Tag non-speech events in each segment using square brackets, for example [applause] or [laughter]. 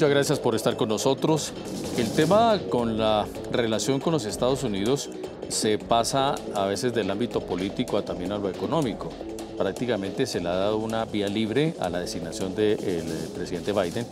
Muchas gracias por estar con nosotros. El tema con la relación con los Estados Unidos se pasa a veces del ámbito político a también a lo económico. Prácticamente se le ha dado una vía libre a la designación del eh, presidente Biden,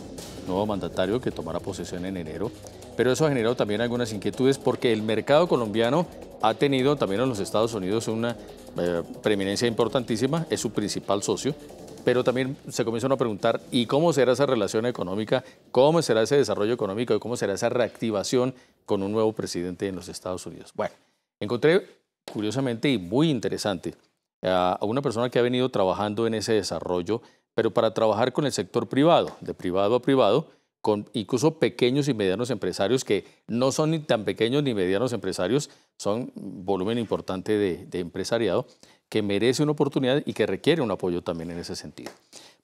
nuevo mandatario que tomará posesión en enero. Pero eso ha generado también algunas inquietudes porque el mercado colombiano ha tenido también en los Estados Unidos una eh, preeminencia importantísima, es su principal socio, pero también se comienzan a preguntar, ¿y cómo será esa relación económica? ¿Cómo será ese desarrollo económico? ¿Y cómo será esa reactivación con un nuevo presidente en los Estados Unidos? Bueno, encontré curiosamente y muy interesante a una persona que ha venido trabajando en ese desarrollo, pero para trabajar con el sector privado, de privado a privado, con incluso pequeños y medianos empresarios que no son ni tan pequeños ni medianos empresarios, son volumen importante de, de empresariado, que merece una oportunidad y que requiere un apoyo también en ese sentido.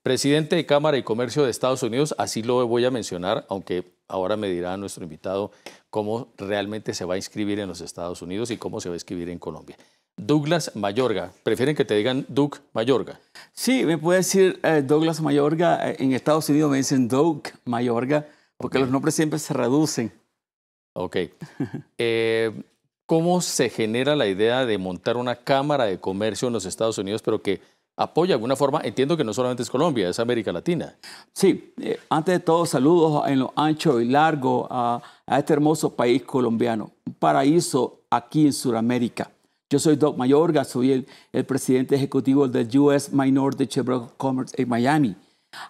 Presidente de Cámara y Comercio de Estados Unidos, así lo voy a mencionar, aunque ahora me dirá nuestro invitado cómo realmente se va a inscribir en los Estados Unidos y cómo se va a inscribir en Colombia. Douglas Mayorga. ¿Prefieren que te digan Doug Mayorga? Sí, me puede decir eh, Douglas Mayorga. Eh, en Estados Unidos me dicen Doug Mayorga porque los nombres siempre se reducen. Ok. [laughs] Eh, ¿Cómo se genera la idea de montar una Cámara de Comercio en los Estados Unidos, pero que apoya de alguna forma? Entiendo que no solamente es Colombia, es América Latina. Sí, eh, antes de todo, saludos en lo ancho y largo a, este hermoso país colombiano, un paraíso aquí en Sudamérica. Yo soy Doc Mayorga, soy el, presidente ejecutivo del US Minority Chamber of Commerce en Miami.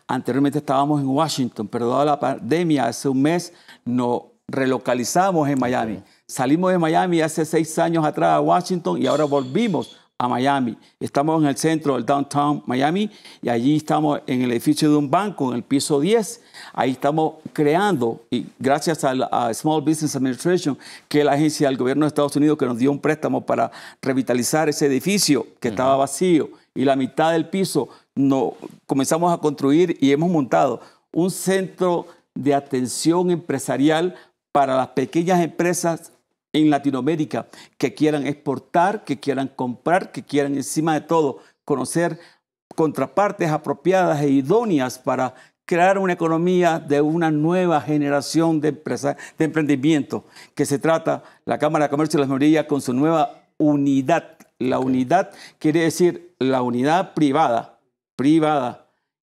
Anteriormente estábamos en Washington, pero dada la pandemia hace un mes nos relocalizamos en Miami. Salimos de Miami hace seis años atrás a Washington y ahora volvimos a Miami. Estamos en el centro del downtown Miami y allí estamos en el edificio de un banco, en el piso 10. Ahí estamos creando, y gracias a, la, Small Business Administration, que es la agencia del gobierno de Estados Unidos que nos dio un préstamo para revitalizar ese edificio que estaba vacío y la mitad del piso, no, comenzamos a construir y hemos montado un centro de atención empresarial para las pequeñas empresas en Latinoamérica que quieran exportar, que quieran comprar, que quieran encima de todo conocer contrapartes apropiadas e idóneas para crear una economía de una nueva generación de, de emprendimiento, que se trata la Cámara de Comercio de las Minorías con su nueva unidad. La unidad quiere decir la unidad privada, privada,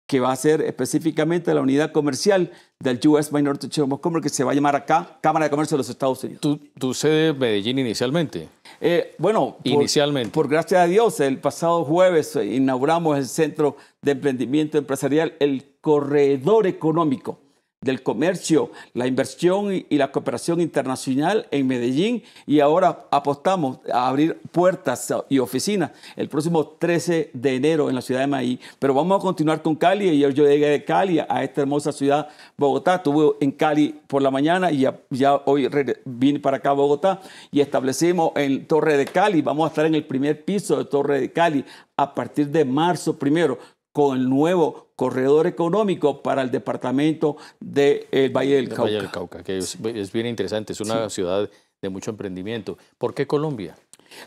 que va a ser específicamente la unidad comercial del US Minority Chamber Commerce, que se va a llamar acá Cámara de Comercio de los Estados Unidos. ¿Tu tu sede Medellín inicialmente? Eh, bueno, inicialmente. Por, por gracias a Dios, el pasado jueves inauguramos el Centro de Emprendimiento Empresarial, el Corredor Económico del comercio, la inversión y la cooperación internacional en Medellín y ahora apostamos a abrir puertas y oficinas el próximo 13 de enero en la ciudad de Maí. Pero vamos a continuar con Cali. y yo llegué de Cali a esta hermosa ciudad, Bogotá. Estuve en Cali por la mañana y ya, ya hoy vine para acá a Bogotá y establecimos en Torre de Cali. Vamos a estar en el primer piso de Torre de Cali a partir de marzo primero con el nuevo corredor económico para el departamento del de Valle eh, del Cauca. El Valle del Cauca, que es, bien interesante, es una ciudad de mucho emprendimiento. ¿Por qué Colombia?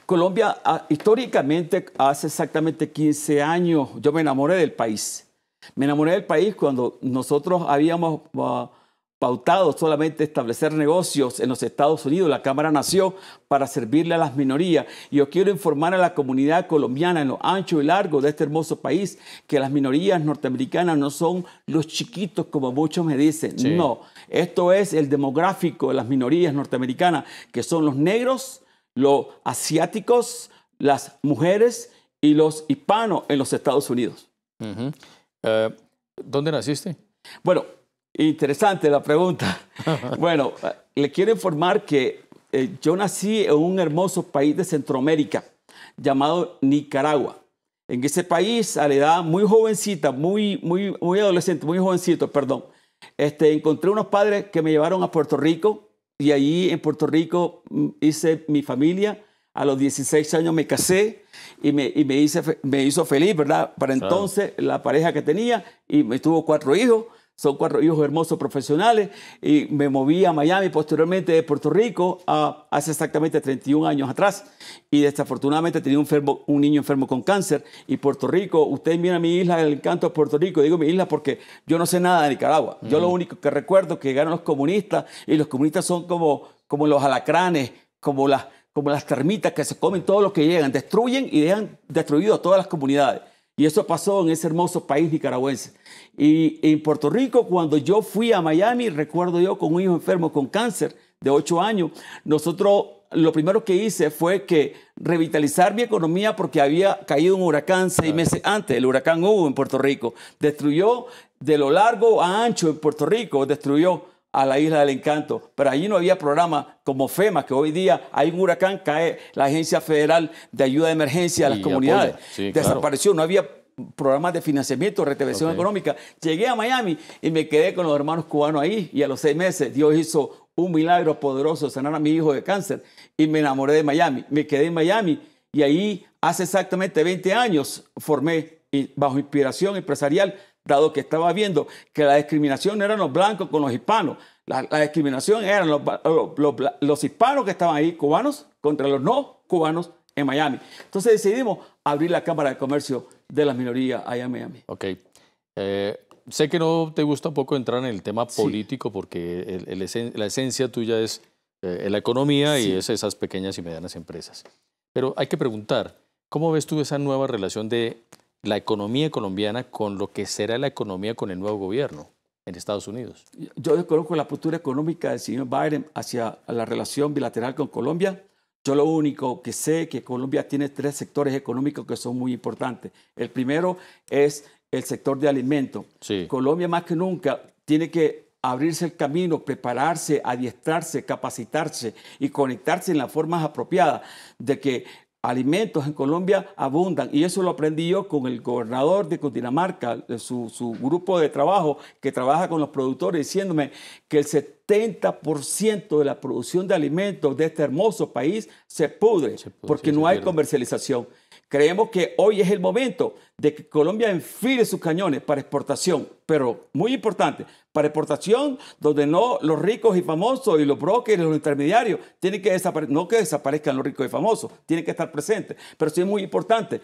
Colombia ah, históricamente hace exactamente 15 años yo me enamoré del país. Me enamoré del país cuando nosotros habíamos ah, pautado solamente establecer negocios en los Estados Unidos. La Cámara nació para servirle a las minorías. Y yo quiero informar a la comunidad colombiana en lo ancho y largo de este hermoso país que las minorías norteamericanas no son los chiquitos como muchos me dicen. No, esto es el demográfico de las minorías norteamericanas, que son los negros, los asiáticos, las mujeres y los hispanos en los Estados Unidos. Eh, ¿Dónde naciste? Bueno, Interesante la pregunta. [laughs] bueno, le quiero informar que eh, yo nací en un hermoso país de Centroamérica llamado Nicaragua. En ese país, a la edad muy jovencita, muy, muy, muy adolescente, muy jovencito, perdón, este, encontré unos padres que me llevaron a Puerto Rico y allí en Puerto Rico mm, hice mi familia. A los 16 años me casé y me, y me, hice, me hizo feliz, ¿verdad? Para entonces, la pareja que tenía y me tuvo cuatro hijos. Son cuatro hijos hermosos profesionales y me moví a Miami, posteriormente de Puerto Rico, hace exactamente 31 años atrás. Y desafortunadamente tenía un, un niño enfermo con cáncer y Puerto Rico, ustedes miran mi isla, el encanto de Puerto Rico, digo mi isla porque yo no sé nada de Nicaragua. Yo lo mm. único que recuerdo es que llegaron los comunistas y los comunistas son como, como los alacranes, como las, como las termitas que se comen todos los que llegan, destruyen y dejan destruido a todas las comunidades. Y eso pasó en ese hermoso país nicaragüense. Y en Puerto Rico, cuando yo fui a Miami, recuerdo yo con un hijo enfermo con cáncer de 8 años, nosotros lo primero que hice fue que revitalizar mi economía porque había caído un huracán seis meses antes, el huracán Hugo en Puerto Rico. Destruyó de lo largo a ancho en Puerto Rico, destruyó a la isla del encanto, pero allí no había programa como FEMA, que hoy día hay un huracán, cae la Agencia Federal de Ayuda de Emergencia a las comunidades, desapareció, no había programas de financiamiento, retención económica. Llegué a Miami y me quedé con los hermanos cubanos ahí y a los seis meses Dios hizo un milagro poderoso, sanar a mi hijo de cáncer y me enamoré de Miami. Me quedé en Miami y ahí hace exactamente 20 años formé, bajo inspiración empresarial, dado que estaba viendo que la discriminación no eran los blancos con los hispanos, la, discriminación eran los, hispanos que estaban ahí, cubanos, contra los no cubanos en Miami. Entonces decidimos abrir la Cámara de Comercio de las Minorías allá en Miami. Ok. Eh, sé que no te gusta un poco entrar en el tema político porque la esencia tuya es eh, la economía y es esas pequeñas y medianas empresas. Pero hay que preguntar, ¿cómo ves tú esa nueva relación de la economía colombiana con lo que será la economía con el nuevo gobierno en Estados Unidos. Yo desconozco la postura económica del señor Biden hacia la relación bilateral con Colombia. Yo lo único que sé es que Colombia tiene tres sectores económicos que son muy importantes. El primero es el sector de alimento. Colombia más que nunca tiene que abrirse el camino, prepararse, adiestrarse, capacitarse y conectarse en las formas apropiadas de que alimentos en Colombia abundan y eso lo aprendí yo con el gobernador de Cundinamarca, su, su grupo de trabajo que trabaja con los productores, diciéndome que el 70% de la producción de alimentos de este hermoso país se pudre, porque no hay comercialización. Creemos que hoy es el momento de que Colombia enfile sus cañones para exportación, pero muy importante, para exportación donde no los ricos y famosos y los brokers y los intermediarios tienen que no que desaparezcan los ricos y famosos, tienen que estar presentes, pero sí es muy importante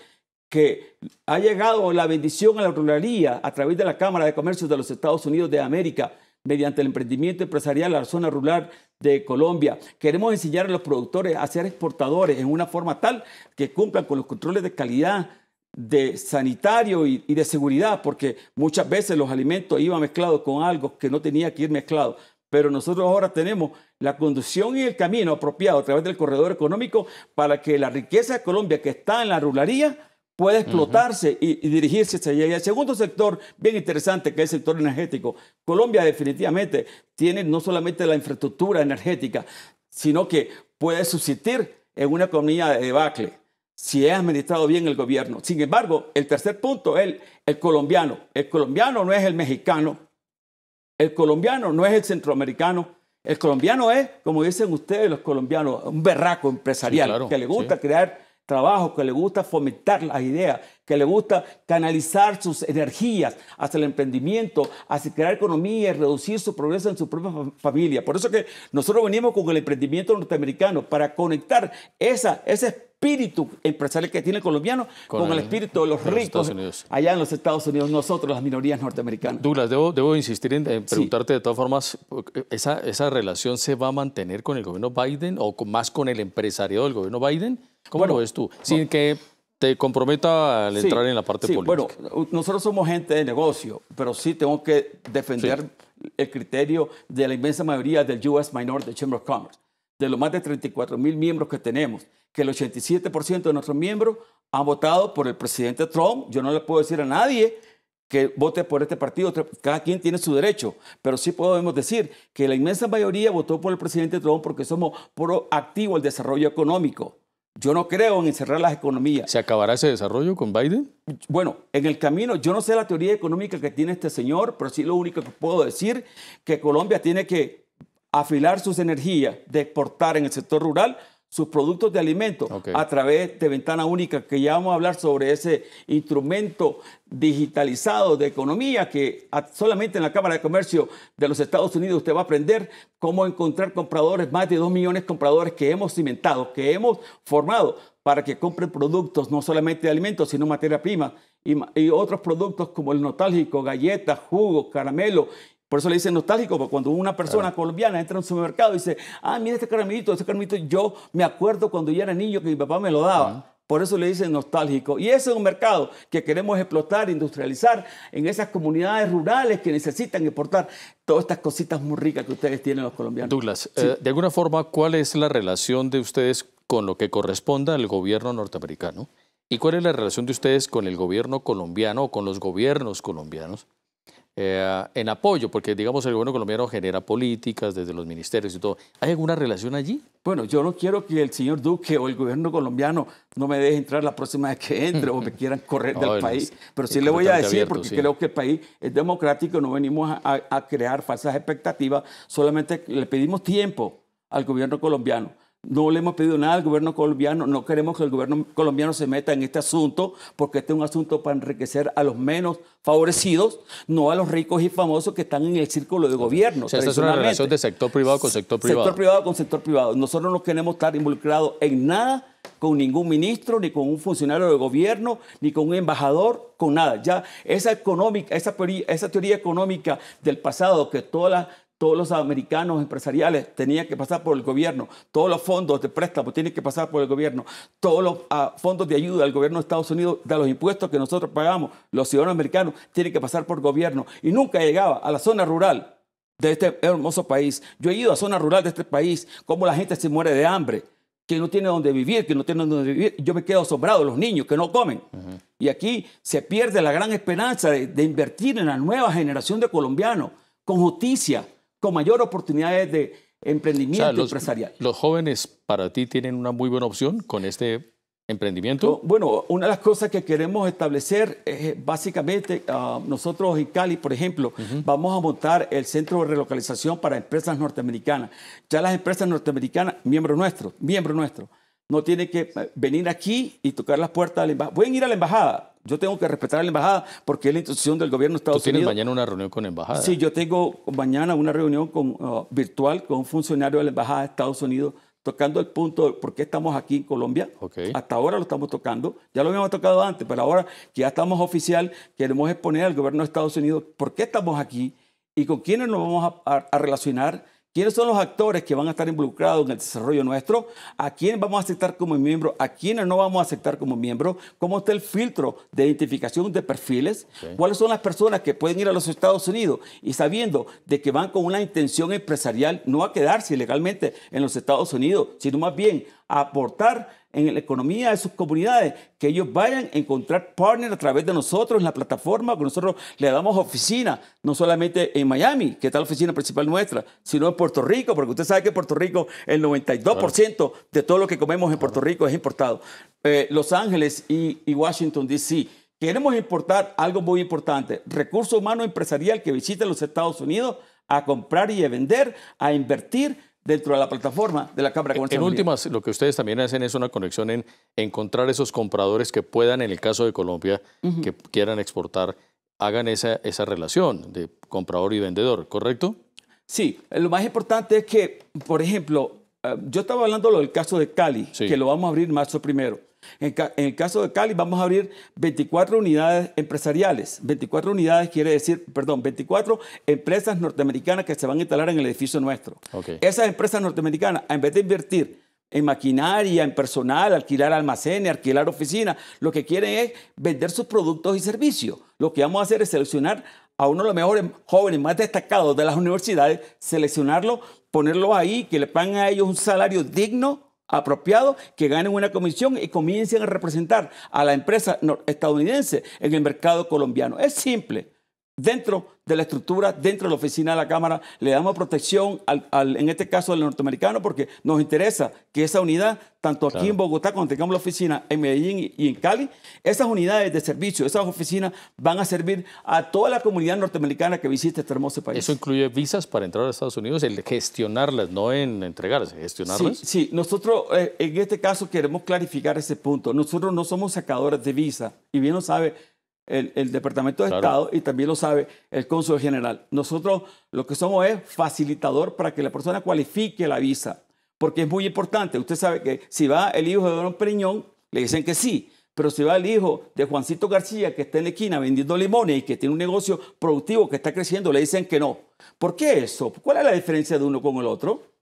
que ha llegado la bendición a la ruralía a través de la Cámara de Comercio de los Estados Unidos de América mediante el emprendimiento empresarial a la zona rural de Colombia. Queremos enseñar a los productores a ser exportadores en una forma tal que cumplan con los controles de calidad, de sanitario y, de seguridad, porque muchas veces los alimentos iban mezclados con algo que no tenía que ir mezclado. Pero nosotros ahora tenemos la conducción y el camino apropiado a través del corredor económico para que la riqueza de Colombia que está en la ruralía puede explotarse y, dirigirse hacia allá. el segundo sector, bien interesante, que es el sector energético. Colombia definitivamente tiene no solamente la infraestructura energética, sino que puede subsistir en una economía de debacle si es administrado bien el gobierno. Sin embargo, el tercer punto es el, colombiano. El colombiano no es el mexicano, el colombiano no es el centroamericano, el colombiano es, como dicen ustedes los colombianos, un berraco empresarial que le gusta crear trabajo, que le gusta fomentar las ideas, que le gusta canalizar sus energías hacia el emprendimiento, hacia crear economía y reducir su progreso en su propia familia. Por eso que nosotros venimos con el emprendimiento norteamericano, para conectar esa, ese espíritu empresarial que tiene el colombiano con, el, espíritu de los, ricos allá en los Estados Unidos, nosotros, las minorías norteamericanas. Douglas, debo, debo insistir en, preguntarte de todas formas, ¿esa, ¿esa relación se va a mantener con el gobierno Biden o más con el empresariado del gobierno Biden? ¿Cómo lo ves tú? Sin que te comprometa al entrar en la parte sí, política. Bueno, nosotros somos gente de negocio, pero sí tengo que defender el criterio de la inmensa mayoría del US Minority Chamber of Commerce, de los más de 34 mil miembros que tenemos que el 87% de nuestros miembros han votado por el presidente Trump. Yo no le puedo decir a nadie que vote por este partido, cada quien tiene su derecho, pero sí podemos decir que la inmensa mayoría votó por el presidente Trump porque somos proactivos al desarrollo económico. Yo no creo en encerrar las economías. ¿Se acabará ese desarrollo con Biden? Bueno, en el camino, yo no sé la teoría económica que tiene este señor, pero sí lo único que puedo decir que Colombia tiene que afilar sus energías de exportar en el sector rural sus productos de alimento a través de Ventana Única, que ya vamos a hablar sobre ese instrumento digitalizado de economía que solamente en la Cámara de Comercio de los Estados Unidos usted va a aprender cómo encontrar compradores, más de 2 millones de compradores que hemos cimentado, que hemos formado para que compren productos, no solamente de alimentos, sino materia prima y, otros productos como el notálgico, galletas, jugo caramelo por eso le dicen nostálgico, porque cuando una persona colombiana entra en un supermercado y dice, ah, mira este caramelito, este caramelito, yo me acuerdo cuando yo era niño que mi papá me lo daba. Por eso le dicen nostálgico. Y ese es un mercado que queremos explotar, industrializar en esas comunidades rurales que necesitan exportar todas estas cositas muy ricas que ustedes tienen los colombianos. Douglas, eh, de alguna forma, ¿cuál es la relación de ustedes con lo que corresponda al gobierno norteamericano? ¿Y cuál es la relación de ustedes con el gobierno colombiano o con los gobiernos colombianos? Eh, en apoyo, porque digamos el gobierno colombiano genera políticas desde los ministerios y todo. ¿Hay alguna relación allí? Bueno, yo no quiero que el señor Duque o el gobierno colombiano no me deje entrar la próxima vez que entre o me [laughs] quieran correr del país. Pero sí le voy a decir, porque creo que el país es democrático, no venimos a crear falsas expectativas, solamente le pedimos tiempo al gobierno colombiano no le hemos pedido nada al gobierno colombiano, no queremos que el gobierno colombiano se meta en este asunto, porque este es un asunto para enriquecer a los menos favorecidos, no a los ricos y famosos que están en el círculo de gobierno. O sea, esta es una relación de sector privado con sector privado. Sector privado con sector privado. Nosotros no queremos estar involucrados en nada con ningún ministro, ni con un funcionario de gobierno, ni con un embajador, con nada. Ya esa, económica, esa, esa teoría económica del pasado que todas las todos los americanos empresariales tenían que pasar por el gobierno, todos los fondos de préstamo tienen que pasar por el gobierno, todos los ah, fondos de ayuda del gobierno de Estados Unidos, de los impuestos que nosotros pagamos, los ciudadanos americanos, tienen que pasar por gobierno. Y nunca llegaba a la zona rural de este hermoso país. Yo he ido a zona rural de este país, como la gente se muere de hambre, que no tiene donde vivir, que no tiene donde vivir. Yo me quedo asombrado, los niños que no comen. Y aquí se pierde la gran esperanza de, de invertir en la nueva generación de colombianos con justicia con mayor oportunidades de emprendimiento empresarial. ¿Los jóvenes para ti tienen una muy buena opción con este emprendimiento? Bueno, una de las cosas que queremos establecer es eh, básicamente ah, nosotros en Cali, por ejemplo, vamos a montar el centro de relocalización para empresas norteamericanas. Ya las empresas norteamericanas, miembro nuestro, miembro nuestro, no tienen que eh, venir aquí y tocar las puertas de la embajada. Pueden ir a la embajada, yo tengo que respetar a la embajada porque es la institución del gobierno de Estados Unidos. ¿Tú tienes mañana una reunión con embajada? Sí, yo tengo mañana una reunión con, uh, virtual con un funcionario de la embajada de Estados Unidos tocando el punto de por qué estamos aquí en Colombia. Hasta ahora lo estamos tocando. Ya lo habíamos tocado antes, pero ahora que ya estamos oficial, queremos exponer al gobierno de Estados Unidos por qué estamos aquí y con quiénes nos vamos a relacionar ¿Quiénes son los actores que van a estar involucrados en el desarrollo nuestro? ¿A quién vamos a aceptar como miembro? ¿A quiénes no vamos a aceptar como miembro? ¿Cómo está el filtro de identificación de perfiles? ¿Cuáles son las personas que pueden ir a los Estados Unidos y sabiendo de que van con una intención empresarial no a quedarse ilegalmente en los Estados Unidos, sino más bien a aportar en la economía de sus comunidades, que ellos vayan a encontrar partners a través de nosotros en la plataforma, que nosotros le damos oficina, no solamente en Miami, que está la oficina principal nuestra, sino en Puerto Rico, porque usted sabe que en Puerto Rico el 92% de todo lo que comemos en Puerto Rico es importado. Eh, los Ángeles y, y Washington, D.C. Queremos importar algo muy importante, recurso humano empresarial que visite los Estados Unidos a comprar y a vender, a invertir dentro de la plataforma de la Cámara de En últimas, lo que ustedes también hacen es una conexión en encontrar esos compradores que puedan, en el caso de Colombia, que quieran exportar, hagan esa, esa relación de comprador y vendedor, ¿correcto? Sí, lo más importante es que, por ejemplo, eh, yo estaba hablando del caso de Cali, que lo vamos a abrir marzo primero. En, el caso de Cali vamos a abrir 24 unidades empresariales. 24 unidades quiere decir, perdón, 24 empresas norteamericanas que se van a instalar en el edificio nuestro. Esas empresas norteamericanas, en vez de invertir en maquinaria, en personal, alquilar almacenes, alquilar oficinas, lo que quieren es vender sus productos y servicios. Lo que vamos a hacer es seleccionar a uno de los mejores jóvenes más destacados de las universidades, seleccionarlo, ponerlo ahí, que le paguen a ellos un salario digno apropiado que ganen una comisión y comiencen a representar a la empresa estadounidense en el mercado colombiano. Es simple dentro de la estructura, dentro de la oficina de la Cámara, le damos protección, al, en este caso al norteamericano, porque nos interesa que esa unidad, tanto aquí en Bogotá, cuando tengamos la oficina en Medellín y en Cali, esas unidades de servicio, esas oficinas van a servir a toda la comunidad norteamericana que visite este hermoso país. Eso incluye visas para entrar a Estados Unidos, el gestionarlas, no en entregarlas, gestionarlas. Sí, nosotros eh, en este caso queremos clarificar ese punto. Nosotros no somos sacadores de visa, y bien lo sabe el, Departamento de Estado y también lo sabe el Cónsul General. Nosotros lo que somos es facilitador para que la persona cualifique la visa, porque es muy importante. Usted sabe que si va el hijo de Don Periñón, le dicen que sí, pero si va el hijo de Juancito García, que está en la esquina vendiendo limones y que tiene un negocio productivo que está creciendo, le dicen que no. ¿Por qué eso? ¿Cuál es la diferencia de uno con el otro?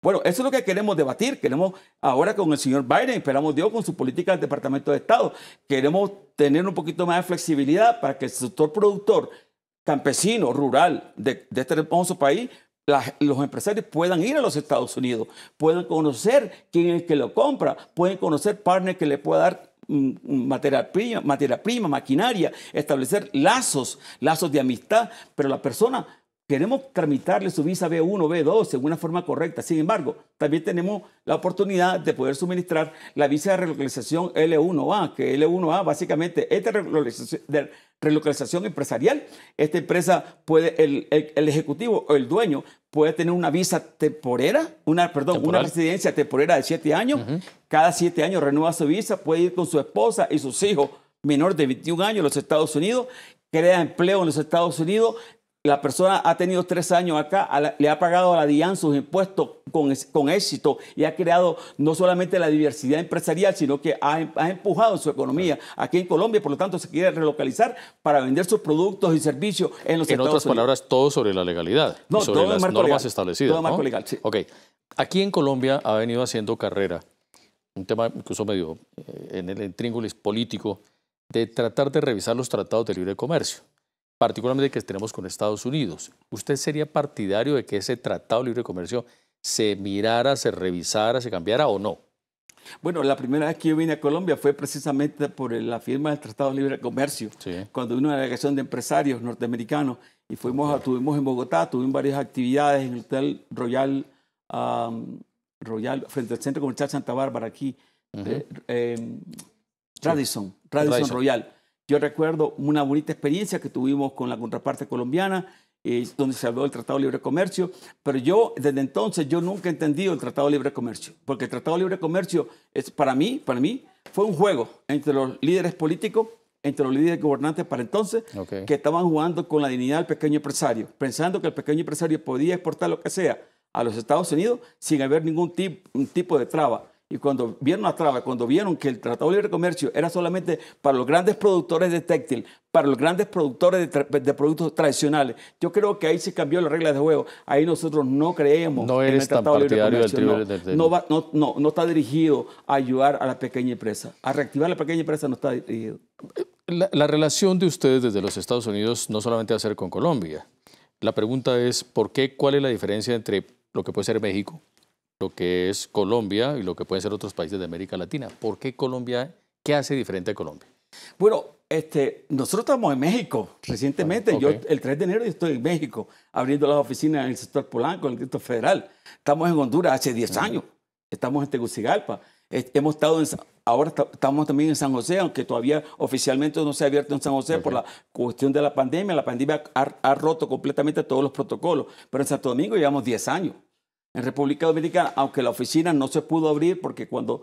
Bueno, eso es lo que queremos debatir. Queremos ahora con el señor Biden, esperamos Dios, con su política del Departamento de Estado. Queremos tener un poquito más de flexibilidad para que el sector productor, campesino, rural de, este hermoso país, los empresarios puedan ir a los Estados Unidos, puedan conocer quién es el que lo compra, pueden conocer partners que le pueda dar mm, mm, materia prima, materia prima, maquinaria, establecer lazos, lazos de amistad, pero la persona Queremos tramitarle su visa B1, B2 en una forma correcta. Sin embargo, también tenemos la oportunidad de poder suministrar la visa de relocalización L1A, que L1A básicamente es de relocalización empresarial, esta empresa puede, el, ejecutivo o el dueño puede tener una visa temporera, una, perdón, una residencia temporera de siete años. Cada siete años renueva su visa, puede ir con su esposa y sus hijos menores de 21 años a los Estados Unidos, crea empleo en los Estados Unidos, la persona ha tenido tres años acá, le ha pagado a la DIAN sus impuestos con, con, éxito y ha creado no solamente la diversidad empresarial, sino que ha, empujado su economía aquí en Colombia, por lo tanto se quiere relocalizar para vender sus productos y servicios en los Estados Unidos. En otras palabras, todo sobre la legalidad, no, sobre las normas establecidas. Todo marco legal, sí. Ok, aquí en Colombia ha venido haciendo carrera, un tema incluso medio eh, en el intríngulis político, de tratar de revisar los tratados de libre comercio particularmente que tenemos con Estados Unidos. ¿Usted sería partidario de que ese tratado de libre comercio se mirara, se revisara, se cambiara o no? Bueno, la primera vez que yo vine a Colombia fue precisamente por la firma del Tratado de Libre Comercio, cuando vino una delegación de empresarios norteamericanos y fuimos, en Bogotá, tuvimos varias actividades en el Hotel Royal, Royal frente al Centro Comercial Santa Bárbara aquí, uh Radisson, Royal. Yo recuerdo una bonita experiencia que tuvimos con la contraparte colombiana, eh, donde se habló del Tratado de Libre Comercio, pero yo desde entonces yo nunca he entendido el Tratado de Libre Comercio, porque el Tratado de Libre Comercio es para mí, para mí fue un juego entre los líderes políticos, entre los líderes gobernantes para entonces, que estaban jugando con la dignidad del pequeño empresario, pensando que el pequeño empresario podía exportar lo que sea a los Estados Unidos sin haber ningún tipo de traba. Y cuando vieron las trabas, cuando vieron que el Tratado de Libre Comercio era solamente para los grandes productores de textil, para los grandes productores de, productos tradicionales, yo creo que ahí se cambió la regla de juego. Ahí nosotros no creemos no en el Tratado de Libre Comercio. no, está dirigido a ayudar a la pequeña empresa. A reactivar la pequeña empresa no está dirigido. La, la, relación de ustedes desde los Estados Unidos no solamente va a ser con Colombia. La pregunta es, ¿por qué? ¿Cuál es la diferencia entre lo que puede ser México, lo que es Colombia y lo que pueden ser otros países de América Latina. ¿Por qué Colombia? ¿Qué hace diferente a Colombia? Bueno, este, nosotros estamos en México recientemente. Ah, yo el 3 de enero estoy en México, abriendo las oficinas en el sector polanco, en el Distrito Federal. Estamos en Honduras hace 10 años. Estamos en Tegucigalpa. Hemos estado en, ahora estamos también en San José, aunque todavía oficialmente no se ha abierto en San José por la cuestión de la pandemia. La pandemia ha, ha, roto completamente todos los protocolos, pero en Santo Domingo llevamos 10 años en República Dominicana, aunque la oficina no se pudo abrir porque cuando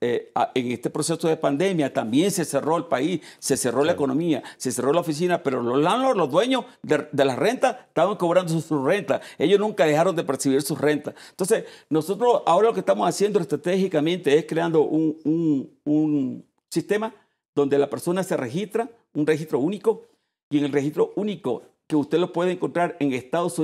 eh, en este proceso de pandemia también se cerró el país, se cerró la economía, se cerró la oficina, pero los landlords, los dueños de, las rentas, estaban cobrando sus rentas. Ellos nunca dejaron de percibir sus rentas. Entonces, nosotros ahora lo que estamos haciendo estratégicamente es creando un, un sistema donde la persona se registra, un registro único, y en el registro único que usted lo puede encontrar en Estados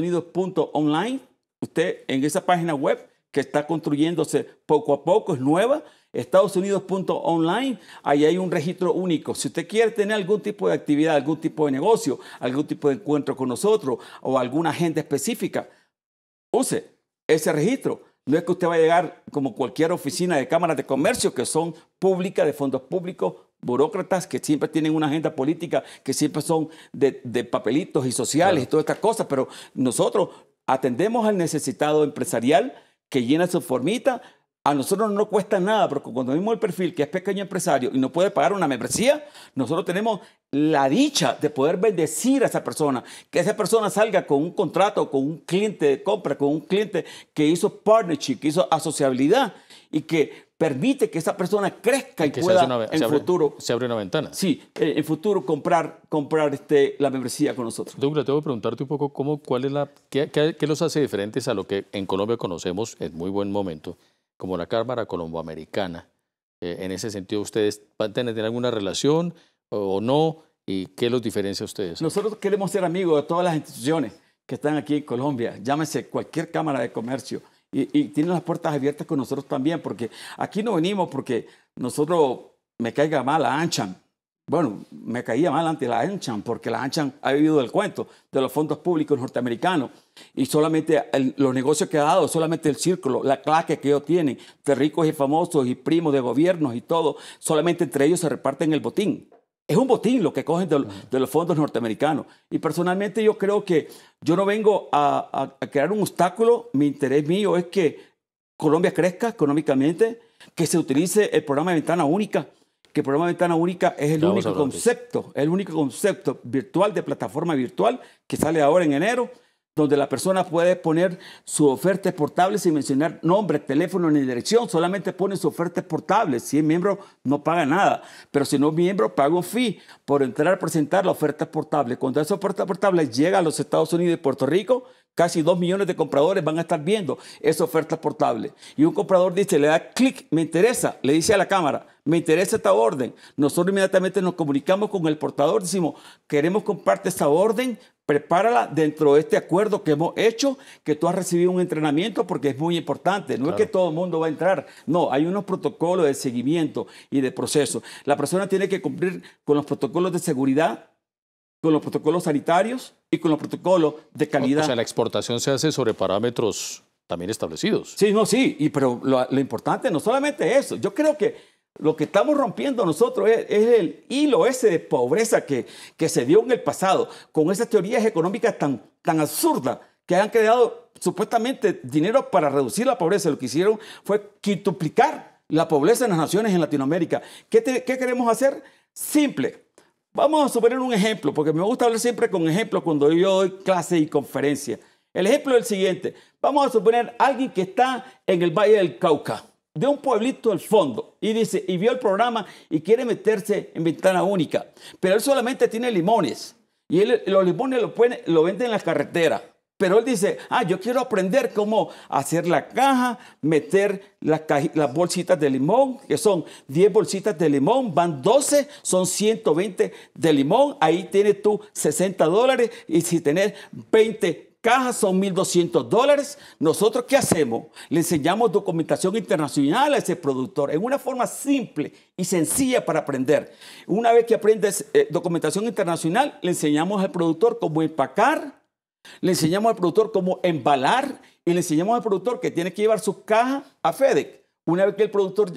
usted en esa página web que está construyéndose poco a poco, es nueva, estadosunidos.online, ahí hay un registro único. Si usted quiere tener algún tipo de actividad, algún tipo de negocio, algún tipo de encuentro con nosotros o alguna agenda específica, use ese registro. No es que usted va a llegar como cualquier oficina de cámaras de comercio que son públicas, de fondos públicos, burócratas que siempre tienen una agenda política, que siempre son de, papelitos y sociales y todas estas cosas, pero nosotros atendemos al necesitado empresarial que llena su formita. A nosotros no cuesta nada, porque cuando vimos el perfil que es pequeño empresario y no puede pagar una membresía, nosotros tenemos la dicha de poder bendecir a esa persona, que esa persona salga con un contrato, con un cliente de compra, con un cliente que hizo partnership, que hizo asociabilidad y que permite que esa persona crezca y, que pueda en futuro... Se abre una ventana. Sí, eh, en futuro comprar, comprar este, la membresía con nosotros. Douglas, tengo que preguntarte un poco cómo, cuál es la, qué, qué, los hace diferentes a lo que en Colombia conocemos en muy buen momento, como la Cámara Colomboamericana. Eh, en ese sentido, ¿ustedes van a tener alguna relación o, o no? ¿Y qué los diferencia a ustedes? Nosotros queremos ser amigos de todas las instituciones que están aquí en Colombia, llámese cualquier Cámara de Comercio, y, y tiene las puertas abiertas con nosotros también, porque aquí no venimos porque nosotros me caiga mal a Anchan. Bueno, me caía mal ante la Anchan, porque la Anchan ha vivido el cuento de los fondos públicos norteamericanos y solamente los negocios que ha dado, solamente el círculo, la claque que ellos tienen, de ricos y famosos y primos de gobiernos y todo, solamente entre ellos se reparten el botín es un botín lo que cogen de, los fondos norteamericanos. Y personalmente yo creo que yo no vengo a, crear un obstáculo. Mi interés mío es que Colombia crezca económicamente, que se utilice el programa de ventana única, que el programa de ventana única es el único concepto, el único concepto virtual de plataforma virtual que sale ahora en enero donde la persona puede poner su oferta portable sin mencionar nombre, teléfono ni dirección, solamente pone su oferta portable. Si es miembro, no paga nada, pero si no es miembro, paga un fee por entrar a presentar la oferta portable. Cuando esa oferta portable llega a los Estados Unidos y Puerto Rico, Casi dos millones de compradores van a estar viendo esa oferta portable. Y un comprador dice, le da clic, me interesa, le dice a la cámara, me interesa esta orden. Nosotros inmediatamente nos comunicamos con el portador, decimos, queremos comparte esta orden, prepárala dentro de este acuerdo que hemos hecho, que tú has recibido un entrenamiento porque es muy importante. No es que todo el mundo va a entrar, no, hay unos protocolos de seguimiento y de proceso. La persona tiene que cumplir con los protocolos de seguridad con los protocolos sanitarios y con los protocolos de calidad. O sea, la exportación se hace sobre parámetros también establecidos. Sí, no, sí, y, pero lo, importante no solamente eso, yo creo que lo que estamos rompiendo nosotros es, el hilo ese de pobreza que, que, se dio en el pasado, con esas teorías económicas tan, tan absurdas que han creado supuestamente dinero para reducir la pobreza. Lo que hicieron fue quintuplicar la pobreza en las naciones en Latinoamérica. ¿Qué, qué queremos hacer? Simple, Vamos a suponer un ejemplo, porque me gusta hablar siempre con ejemplos cuando yo doy clases y conferencias. El ejemplo es el siguiente. Vamos a suponer alguien que está en el Valle del Cauca, de un pueblito al fondo, y dice, y vio el programa y quiere meterse en ventana única, pero él solamente tiene limones, y los limones los, vende los en la carretera. Pero él dice, ah, yo quiero aprender cómo hacer la caja, meter las bolsitas de limón, que son 10 bolsitas de limón, van 12, son 120 de limón, ahí tienes tú 60 dólares y si tienes 20 cajas son 1.200 dólares. Nosotros, ¿qué hacemos? Le enseñamos documentación internacional a ese productor en una forma simple y sencilla para aprender. Una vez que aprendes eh, documentación internacional, le enseñamos al productor cómo empacar, le enseñamos al productor cómo embalar y le enseñamos al productor que tiene que llevar su caja a FedEx. Una vez que el productor,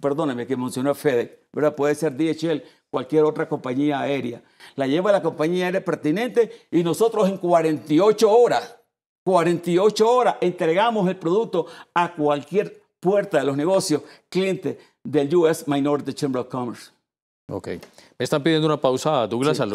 perdóneme que mencionó a FedEx, ¿verdad? puede ser DHL, cualquier otra compañía aérea. La lleva la compañía aérea pertinente y nosotros en 48 horas, 48 horas entregamos el producto a cualquier puerta de los negocios, cliente del US Minority Chamber of Commerce. Ok. Me están pidiendo una pausa, Douglas. al,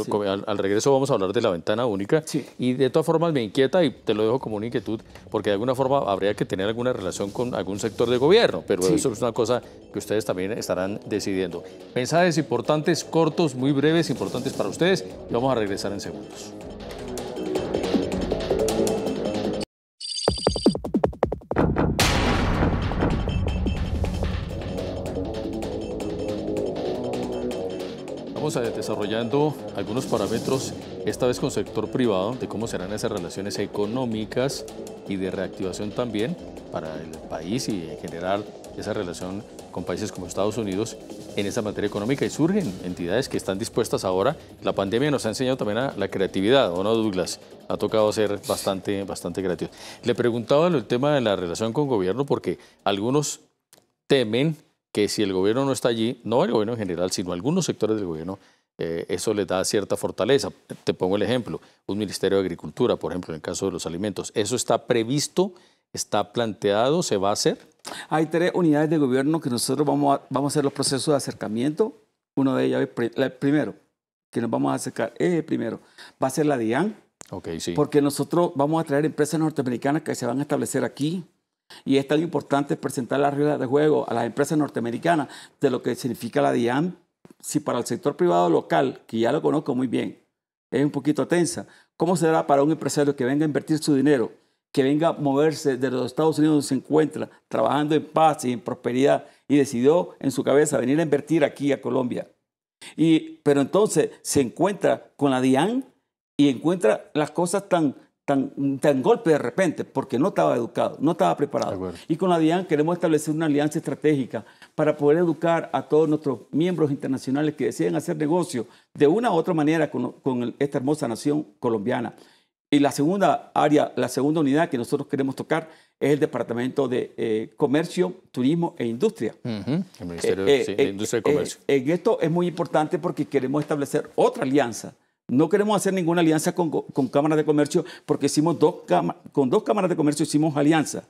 regreso vamos a hablar de la ventana única. Y de todas formas me inquieta y te lo dejo como una inquietud, porque de alguna forma habría que tener alguna relación con algún sector de gobierno, pero eso es una cosa que ustedes también estarán decidiendo. Mensajes importantes, cortos, muy breves, importantes para ustedes, vamos a regresar en segundos. desarrollando algunos parámetros, esta vez con sector privado, de cómo serán esas relaciones económicas y de reactivación también para el país y en general esa relación con países como Estados Unidos en esa materia económica y surgen entidades que están dispuestas ahora. La pandemia nos ha enseñado también a la creatividad, ¿o no, Douglas? Ha tocado ser bastante, bastante creativo Le preguntaba el tema de la relación con gobierno porque algunos temen que si el gobierno no está allí, no el gobierno en general, sino algunos sectores del gobierno, eh, eso les da cierta fortaleza. Te pongo el ejemplo, un Ministerio de Agricultura, por ejemplo, en el caso de los alimentos. ¿Eso está previsto? ¿Está planteado? ¿Se va a hacer? Hay tres unidades de gobierno que nosotros vamos a, vamos a hacer los procesos de acercamiento. Uno de ellas primero, que nos vamos a acercar, es primero, va a ser la DIAN. Porque nosotros vamos a traer empresas norteamericanas que se van a establecer aquí y es tan importante presentar las reglas de juego a las empresas norteamericanas de lo que significa la DIAN, si para el sector privado local, que ya lo conozco muy bien, es un poquito tensa, ¿cómo será para un empresario que venga a invertir su dinero, que venga a moverse de los Estados Unidos donde se encuentra, trabajando en paz y en prosperidad, y decidió en su cabeza venir a invertir aquí a Colombia? Y, pero entonces se encuentra con la DIAN y encuentra las cosas tan tan, golpe de repente, porque no estaba educado, no estaba preparado. Y con la DIAN queremos establecer una alianza estratégica para poder educar a todos nuestros miembros internacionales que deciden hacer negocio de una u otra manera con, esta hermosa nación colombiana. Y la segunda área, la segunda unidad que nosotros queremos tocar es el Departamento de eh, Comercio, Turismo e Industria. El Ministerio eh, eh, de Industria y Comercio. en esto es muy importante porque queremos establecer otra alianza no queremos hacer ninguna alianza con, con cámaras de comercio porque hicimos dos con dos cámaras de comercio hicimos alianza.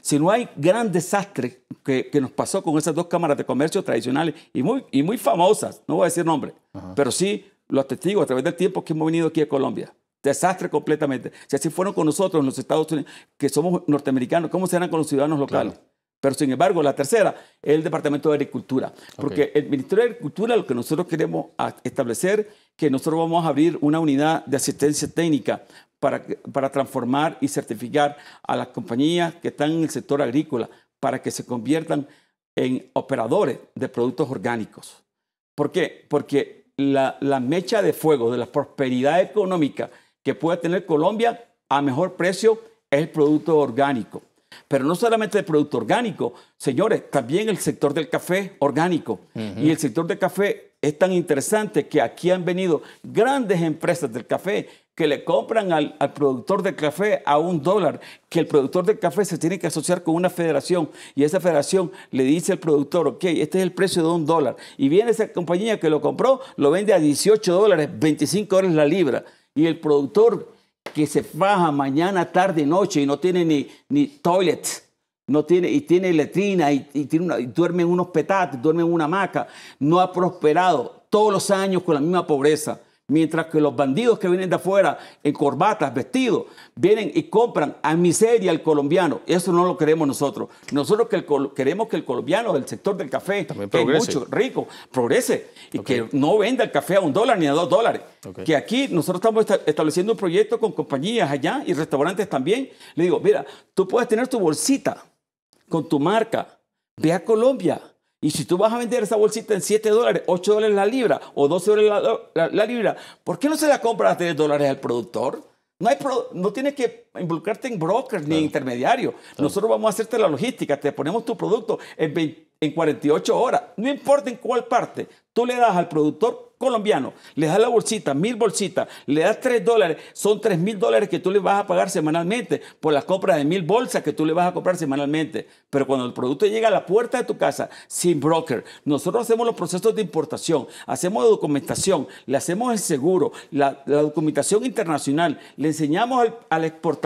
Si no hay gran desastre que, nos pasó con esas dos cámaras de comercio tradicionales y muy, muy famosas, no voy a decir nombre, pero sí los testigos a través del tiempo que hemos venido aquí a Colombia. Desastre completamente. Si así fueron con nosotros en los Estados Unidos, que somos norteamericanos, ¿cómo serán con los ciudadanos locales? Pero sin embargo, la tercera es el Departamento de Agricultura, porque el Ministerio de Agricultura lo que nosotros queremos establecer que nosotros vamos a abrir una unidad de asistencia técnica para, transformar y certificar a las compañías que están en el sector agrícola para que se conviertan en operadores de productos orgánicos. ¿Por qué? Porque la, la mecha de fuego de la prosperidad económica que puede tener Colombia a mejor precio es el producto orgánico. Pero no solamente el producto orgánico, señores, también el sector del café orgánico. Y el sector del café es tan interesante que aquí han venido grandes empresas del café que le compran al, productor de café a un dólar, que el productor de café se tiene que asociar con una federación y esa federación le dice al productor, ok, este es el precio de un dólar. Y viene esa compañía que lo compró, lo vende a 18 dólares, 25 dólares la libra. Y el productor que se baja mañana, tarde, y noche y no tiene ni, toilet, no tiene, y tiene letrina y, tiene una, y duerme en unos petates, duerme en una hamaca, no ha prosperado todos los años con la misma pobreza. Mientras que los bandidos que vienen de afuera en corbatas, vestidos, vienen y compran a miseria al colombiano. Eso no lo queremos nosotros. Nosotros queremos que el colombiano del sector del café, que es mucho rico, progrese y que no venda el café a un dólar ni a dos dólares. Que aquí nosotros estamos estableciendo un proyecto con compañías allá y restaurantes también. Le digo, mira, tú puedes tener tu bolsita con tu marca. Ve a Colombia y si tú vas a vender esa bolsita en 7 dólares, 8 dólares la libra o 12 dólares la, libra, ¿por qué no se la compra a 3 dólares al productor? No, hay, no tienes que involucrarte en broker ni en intermediario. Nosotros vamos a hacerte la logística, te ponemos tu producto en, 48 horas, no importa en cuál parte, tú le das al productor colombiano, le das la bolsita, mil bolsitas, le das tres dólares, son tres mil dólares que tú le vas a pagar semanalmente por las compras de mil bolsas que tú le vas a comprar semanalmente. Pero cuando el producto llega a la puerta de tu casa sin broker, nosotros hacemos los procesos de importación, hacemos documentación, le hacemos el seguro, la, documentación internacional, le enseñamos al, al exportador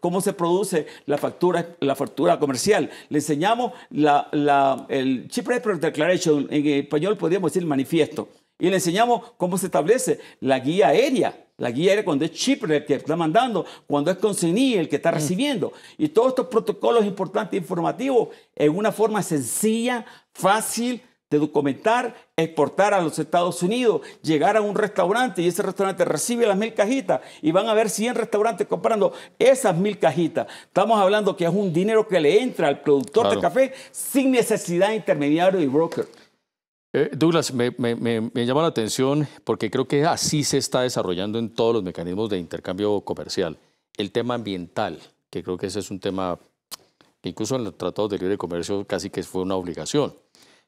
cómo se produce la factura, la factura comercial. Le enseñamos el Chip Declaration, en español podríamos decir manifiesto. Y le enseñamos cómo se establece la guía aérea. La guía aérea cuando es Chipre el que está mandando, cuando es Consigny el que está mm. recibiendo. Y todos estos protocolos importantes e informativos en una forma sencilla, fácil, de documentar, exportar a los Estados Unidos, llegar a un restaurante y ese restaurante recibe las mil cajitas y van a ver 100 restaurantes comprando esas mil cajitas. Estamos hablando que es un dinero que le entra al productor de café sin necesidad de intermediario y broker. Eh, Douglas, me, me, llama la atención porque creo que así se está desarrollando en todos los mecanismos de intercambio comercial. El tema ambiental, que creo que ese es un tema que incluso en los tratados de libre comercio casi que fue una obligación.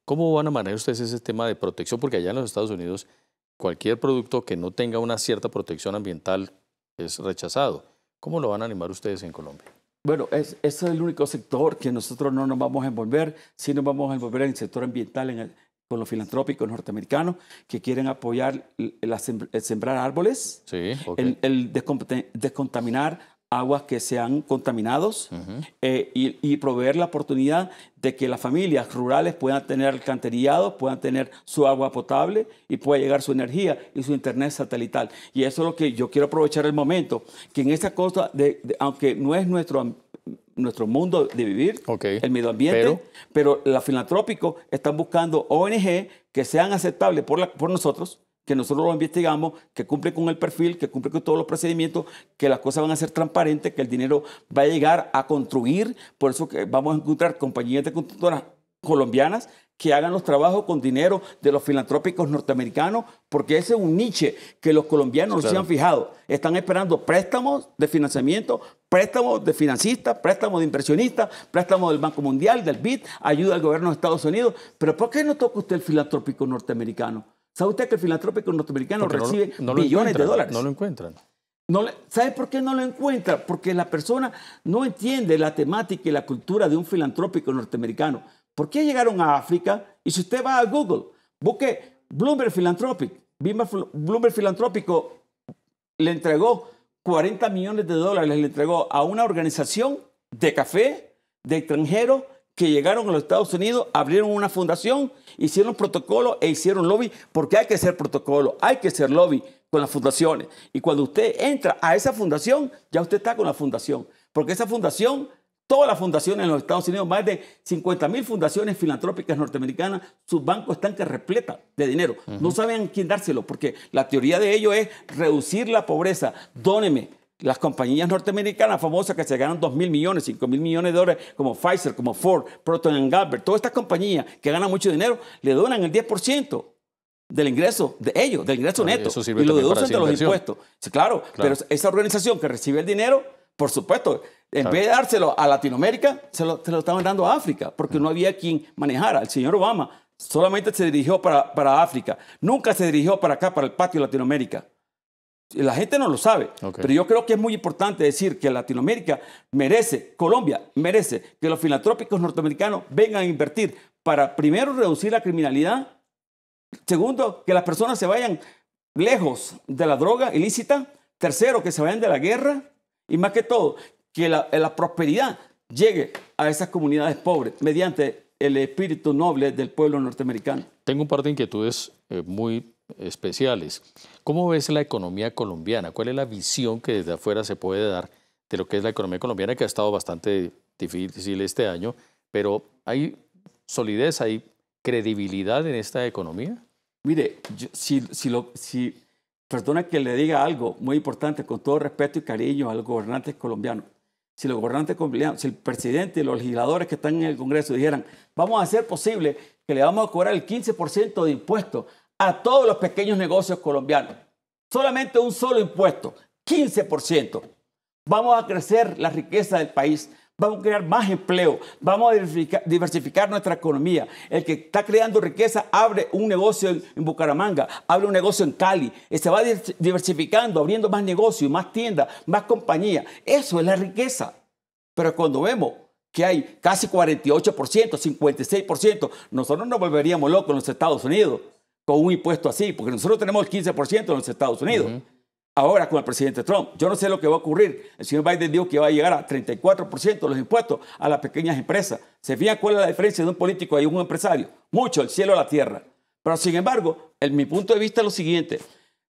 ¿Cómo van a manejar ustedes ese tema de protección? Porque allá en los Estados Unidos cualquier producto que no tenga una cierta protección ambiental es rechazado. ¿Cómo lo van a animar ustedes en Colombia? Bueno, es, ese es el único sector que nosotros no nos vamos a envolver, sí nos vamos a envolver en el sector ambiental, en con los filantrópicos norteamericanos que quieren apoyar el, sembrar árboles, el, el descontaminar aguas que sean contaminados eh, y, proveer la oportunidad de que las familias rurales puedan tener alcantarillado, puedan tener su agua potable y pueda llegar su energía y su internet satelital. Y eso es lo que yo quiero aprovechar el momento, que en esta cosa, de, aunque no es nuestro, nuestro mundo de vivir, el medio ambiente, pero, pero los filantrópicos están buscando ONG que sean aceptables por, por nosotros, que nosotros lo investigamos, que cumple con el perfil, que cumple con todos los procedimientos, que las cosas van a ser transparentes, que el dinero va a llegar a construir. Por eso que vamos a encontrar compañías de constructoras colombianas que hagan los trabajos con dinero de los filantrópicos norteamericanos, porque ese es un nicho que los colombianos no se han fijado. Están esperando préstamos de financiamiento, préstamos de financistas, préstamos de inversionistas, préstamos del Banco Mundial, del BID, ayuda al gobierno de Estados Unidos. Pero ¿por qué no toca usted el filantrópico norteamericano? ¿Sabe usted que el filantrópico norteamericano recibe millones de dólares? No lo encuentran. No ¿Sabe por qué no lo encuentra? Porque la persona no entiende la temática y la cultura de un filantrópico norteamericano. ¿Por qué llegaron a África? Y si usted va a Google, busque Bloomberg Philanthropic. Bloomberg Filantrópico le entregó 40 millones de dólares, le entregó a una organización de café, de extranjeros que llegaron a los Estados Unidos, abrieron una fundación, hicieron protocolo e hicieron lobby, porque hay que hacer protocolo, hay que hacer lobby con las fundaciones. Y cuando usted entra a esa fundación, ya usted está con la fundación, porque esa fundación, todas las fundaciones en los Estados Unidos, más de 50 mil fundaciones filantrópicas norteamericanas, sus bancos están que repletas de dinero. No saben quién dárselo, porque la teoría de ello es reducir la pobreza. Dóneme las compañías norteamericanas famosas que se ganan 2 mil millones, 5 mil millones de dólares, como Pfizer, como Ford, Proton Galbert, todas estas compañías que ganan mucho dinero, le donan el 10% del ingreso de ellos, del ingreso neto. y lo deducen de los impuestos. claro, pero esa organización que recibe el dinero, por supuesto, en vez de dárselo a Latinoamérica, se lo, estaban dando a África, porque no había quien manejara. El señor Obama solamente se dirigió para, para África, nunca se dirigió para acá, para el patio de Latinoamérica. La gente no lo sabe, pero yo creo que es muy importante decir que Latinoamérica merece, Colombia merece que los filantrópicos norteamericanos vengan a invertir para primero reducir la criminalidad, segundo, que las personas se vayan lejos de la droga ilícita, tercero, que se vayan de la guerra y más que todo, que la, prosperidad llegue a esas comunidades pobres mediante el espíritu noble del pueblo norteamericano. Tengo un par de inquietudes eh, muy especiales. ¿Cómo ves la economía colombiana? ¿Cuál es la visión que desde afuera se puede dar de lo que es la economía colombiana, que ha estado bastante difícil este año? Pero ¿hay solidez, hay credibilidad en esta economía? Mire, si, si, lo, si, perdona que le diga algo muy importante, con todo respeto y cariño al gobernante colombiano. Si los gobernantes colombianos, si el presidente y los legisladores que están en el Congreso dijeran, vamos a hacer posible que le vamos a cobrar el 15% de impuestos a todos los pequeños negocios colombianos. Solamente un solo impuesto, 15%. Vamos a crecer la riqueza del país, vamos a crear más empleo, vamos a diversificar, nuestra economía. El que está creando riqueza abre un negocio en, Bucaramanga, abre un negocio en Cali, y eh, se va diversificando, abriendo más negocios, más tiendas, más compañías. Eso es la riqueza. Pero cuando vemos que hay casi 48%, 56%, nosotros nos volveríamos locos en los Estados Unidos con un impuesto así, porque nosotros tenemos el 15% en los Estados Unidos. Ahora con el presidente Trump, yo no sé lo que va a ocurrir. El señor Biden dijo que va a llegar a 34% de los impuestos a las pequeñas empresas. ¿Se fija cuál es la diferencia de un político y un empresario? Mucho, el cielo a la tierra. Pero sin embargo, en mi punto de vista es lo siguiente.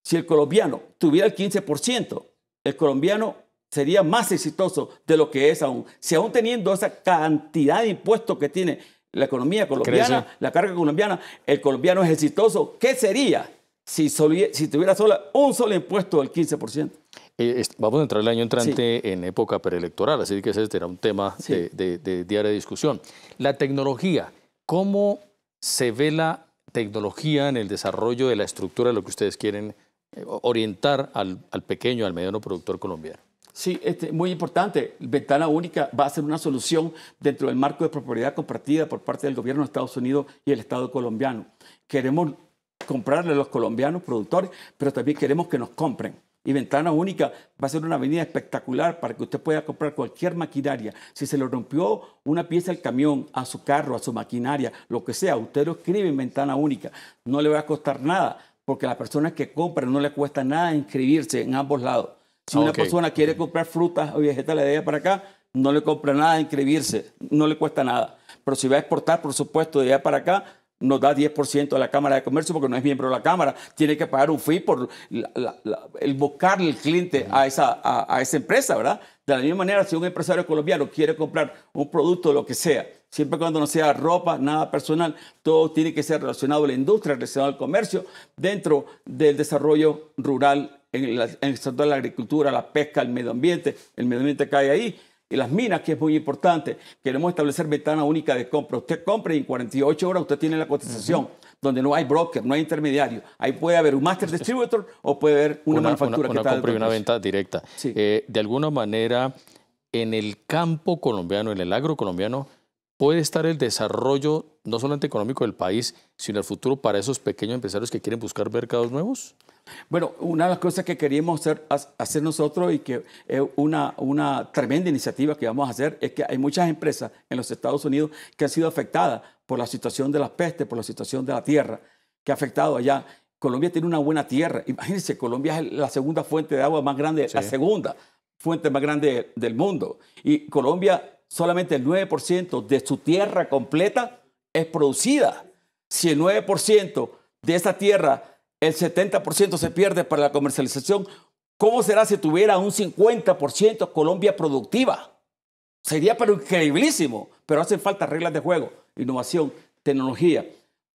Si el colombiano tuviera el 15%, el colombiano sería más exitoso de lo que es aún. Si aún teniendo esa cantidad de impuestos que tiene la economía colombiana, la carga colombiana, el colombiano es exitoso. ¿Qué sería si, tuviera un solo impuesto del 15%? Eh, vamos a entrar el año entrante en época preelectoral, así que ese era un tema de, de diaria discusión. La tecnología, ¿cómo se ve la tecnología en el desarrollo de la estructura de lo que ustedes quieren eh, orientar al pequeño, al mediano productor colombiano? Sí, este, muy importante. Ventana única va a ser una solución dentro del marco de propiedad compartida por parte del gobierno de Estados Unidos y el Estado colombiano. Queremos comprarle a los colombianos productores, pero también queremos que nos compren. Y Ventana Única va a ser una avenida espectacular para que usted pueda comprar cualquier maquinaria. Si se le rompió una pieza al camión, a su carro, a su maquinaria, lo que sea, usted lo escribe en Ventana Única. No le va a costar nada, porque a las personas que compran no le cuesta nada inscribirse en ambos lados. Si una persona quiere comprar frutas o vegetales de allá para acá, no le compra nada, inscribirse, no le cuesta nada. Pero si va a exportar, por supuesto, de allá para acá, nos da 10% a la Cámara de Comercio porque no es miembro de la Cámara. Tiene que pagar un fee por el buscarle el cliente a esa, a, esa empresa, ¿verdad? De la misma manera, si un empresario colombiano quiere comprar un producto, lo que sea, siempre cuando no sea ropa, nada personal, todo tiene que ser relacionado a la industria, relacionado al comercio, dentro del desarrollo rural en, el sector de la agricultura, la pesca, el medio ambiente. El medio ambiente cae ahí. Y las minas, que es muy importante. Queremos establecer ventana única de compra. Usted compra y en 48 horas usted tiene la cotización. donde no hay broker, no hay intermediario. Ahí puede haber un master este distributor o puede haber una, manufactura una, una compra y una venta directa. Eh, de alguna manera, en el campo colombiano, en el agro colombiano, puede estar el desarrollo no solamente económico del país, sino el futuro para esos pequeños empresarios que quieren buscar mercados nuevos? Bueno, una de las cosas que queríamos hacer, hacer nosotros y que es una, una tremenda iniciativa que vamos a hacer es que hay muchas empresas en los Estados Unidos que han sido afectadas por la situación de las pestes, por la situación de la tierra, que ha afectado allá. Colombia tiene una buena tierra. Imagínense, Colombia es la segunda fuente de agua más grande, la segunda fuente más grande del mundo. Y Colombia solamente el 9% de su tierra completa es producida. Si el 9% de esa tierra, el 70% se pierde para la comercialización, ¿cómo será si tuviera un 50% Colombia productiva? Sería pero increíblísimo, pero hacen falta reglas de juego, innovación, tecnología,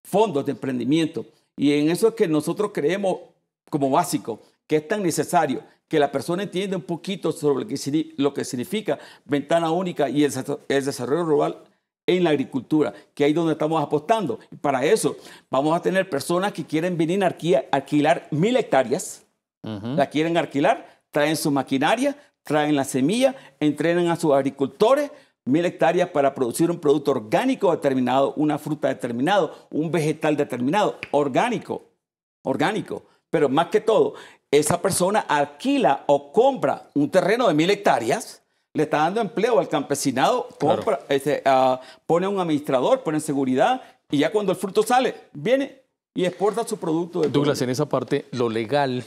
fondos de emprendimiento. Y en eso es que nosotros creemos como básico, que es tan necesario que la persona entienda un poquito sobre lo que, significa ventana única y el, desarrollo rural en la agricultura, que ahí es donde estamos apostando. para eso vamos a tener personas que quieren venir a alquilar, mil hectáreas, la quieren alquilar, traen su maquinaria, traen la semilla, entrenan a sus agricultores mil hectáreas para producir un producto orgánico determinado, una fruta determinada, un vegetal determinado, orgánico, orgánico. Pero más que todo, esa persona alquila o compra un terreno de mil hectáreas, le está dando empleo al campesinado, compra, este, ah, pone un administrador, pone seguridad y ya cuando el fruto sale, viene y exporta su producto. Douglas, en esa parte, lo legal,